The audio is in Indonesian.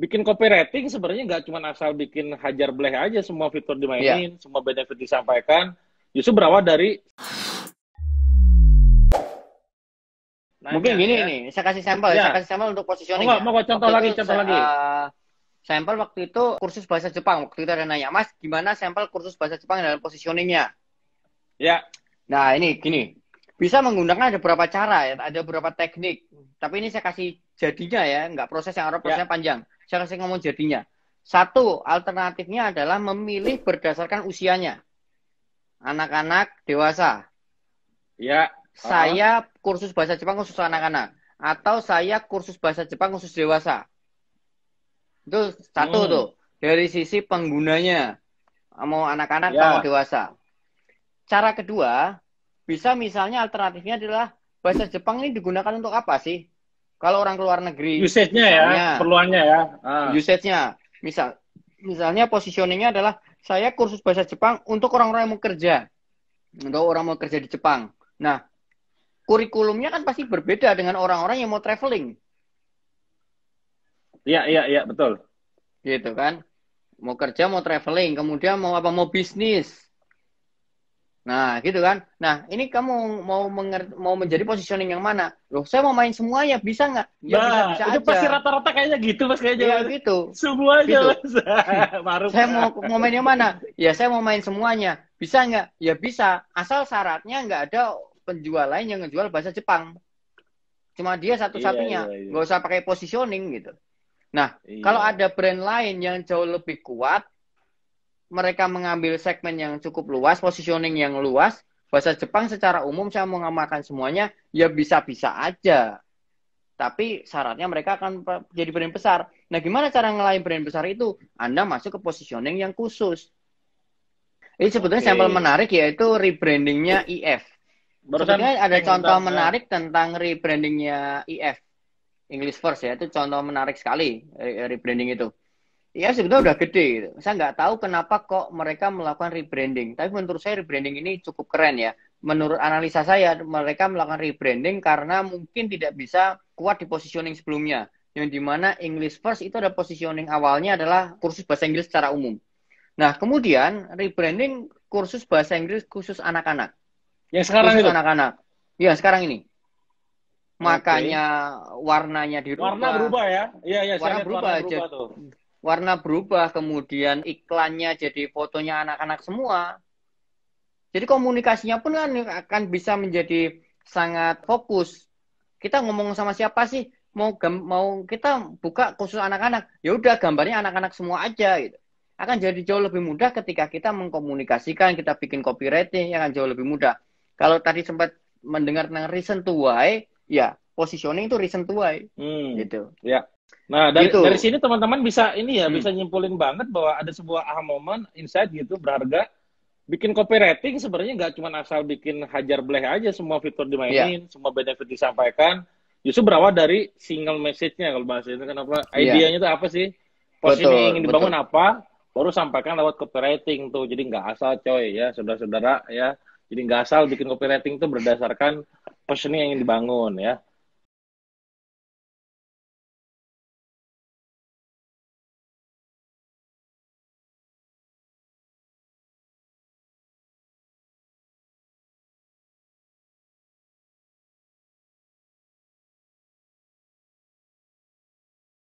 bikin copywriting sebenarnya nggak cuma asal bikin hajar bleh aja semua fitur dimainin, yeah. semua benefit disampaikan, justru berawal dari Nanya, mungkin gini ya. nih, saya kasih sampel, ya. Iya. saya kasih sampel untuk positioning. Mau, ya. mau contoh waktu lagi, itu, contoh lagi. Uh, sampel waktu itu kursus bahasa Jepang, waktu itu ada nanya, Mas, gimana sampel kursus bahasa Jepang dalam positioningnya? Ya. Nah ini gini, bisa menggunakan ada beberapa cara ya, ada beberapa teknik. Tapi ini saya kasih jadinya ya, nggak proses yang harus ya. prosesnya yeah. panjang saya kasih ngomong jadinya. Satu, alternatifnya adalah memilih berdasarkan usianya. Anak-anak, dewasa. Ya. Uh -huh. Saya kursus bahasa Jepang khusus anak-anak. Atau saya kursus bahasa Jepang khusus dewasa. Itu satu hmm. tuh. Dari sisi penggunanya. Mau anak-anak ya. atau dewasa. Cara kedua, bisa misalnya alternatifnya adalah bahasa Jepang ini digunakan untuk apa sih? Kalau orang keluar negeri, usage-nya ya, perluannya ya. uh. Usage-nya. Misal misalnya positioningnya adalah saya kursus bahasa Jepang untuk orang-orang yang mau kerja. Untuk orang mau kerja di Jepang. Nah, kurikulumnya kan pasti berbeda dengan orang-orang yang mau traveling. Iya, iya, iya, betul. Gitu kan. Mau kerja, mau traveling, kemudian mau apa? Mau bisnis Nah, gitu kan. Nah, ini kamu mau mau menjadi positioning yang mana? Loh, saya mau main semuanya, bisa nggak? Ya, nah, bisa, bisa itu aja. pasti rata-rata kayaknya gitu, mas kayaknya. Ya, gitu. Semuanya, gitu. mas. saya mau, mau main yang mana? Ya, saya mau main semuanya. Bisa nggak? Ya, bisa. Asal syaratnya nggak ada penjual lain yang ngejual bahasa Jepang. Cuma dia satu-satunya. Iya, iya, iya. Nggak usah pakai positioning, gitu. Nah, iya. kalau ada brand lain yang jauh lebih kuat, mereka mengambil segmen yang cukup luas, positioning yang luas, bahasa Jepang secara umum saya mengamalkan semuanya, ya bisa-bisa aja. Tapi syaratnya mereka akan jadi brand besar. Nah, gimana cara ngelain brand besar itu? Anda masuk ke positioning yang khusus. Ini sebetulnya sampel menarik yaitu rebrandingnya IF. Sebetulnya ada contoh menarik eh. tentang rebrandingnya IF. English First ya, itu contoh menarik sekali rebranding itu ya sebetulnya udah gede gitu. Saya nggak tahu kenapa kok mereka melakukan rebranding. Tapi menurut saya rebranding ini cukup keren ya. Menurut analisa saya mereka melakukan rebranding karena mungkin tidak bisa kuat di positioning sebelumnya. Yang dimana English First itu ada positioning awalnya adalah kursus bahasa Inggris secara umum. Nah kemudian rebranding kursus bahasa Inggris khusus anak-anak. Yang sekarang khusus itu? anak-anak. Ya sekarang ini makanya okay. warnanya dirubah. Warna berubah ya? Iya iya. Warna berubah, warna berubah tuh warna berubah, kemudian iklannya jadi fotonya anak-anak semua. Jadi komunikasinya pun kan akan bisa menjadi sangat fokus. Kita ngomong sama siapa sih? Mau mau kita buka khusus anak-anak. Ya udah gambarnya anak-anak semua aja gitu. Akan jadi jauh lebih mudah ketika kita mengkomunikasikan, kita bikin copywriting yang akan jauh lebih mudah. Kalau tadi sempat mendengar tentang reason to why, ya positioning itu reason to why. Hmm. Gitu. Ya. Nah, dari, gitu. dari sini teman-teman bisa ini ya, hmm. bisa nyimpulin banget bahwa ada sebuah aha moment, inside gitu, berharga. Bikin copywriting sebenarnya nggak cuma asal bikin hajar bleh aja, semua fitur dimainin, yeah. semua benefit disampaikan. Justru berawal dari single message-nya kalau bahasa itu kenapa? Yeah. Idenya itu apa sih? Posisinya ingin dibangun apa? Baru sampaikan lewat copywriting tuh. Jadi nggak asal coy ya, saudara-saudara ya. Jadi nggak asal bikin copywriting itu berdasarkan positioning yang ingin dibangun ya.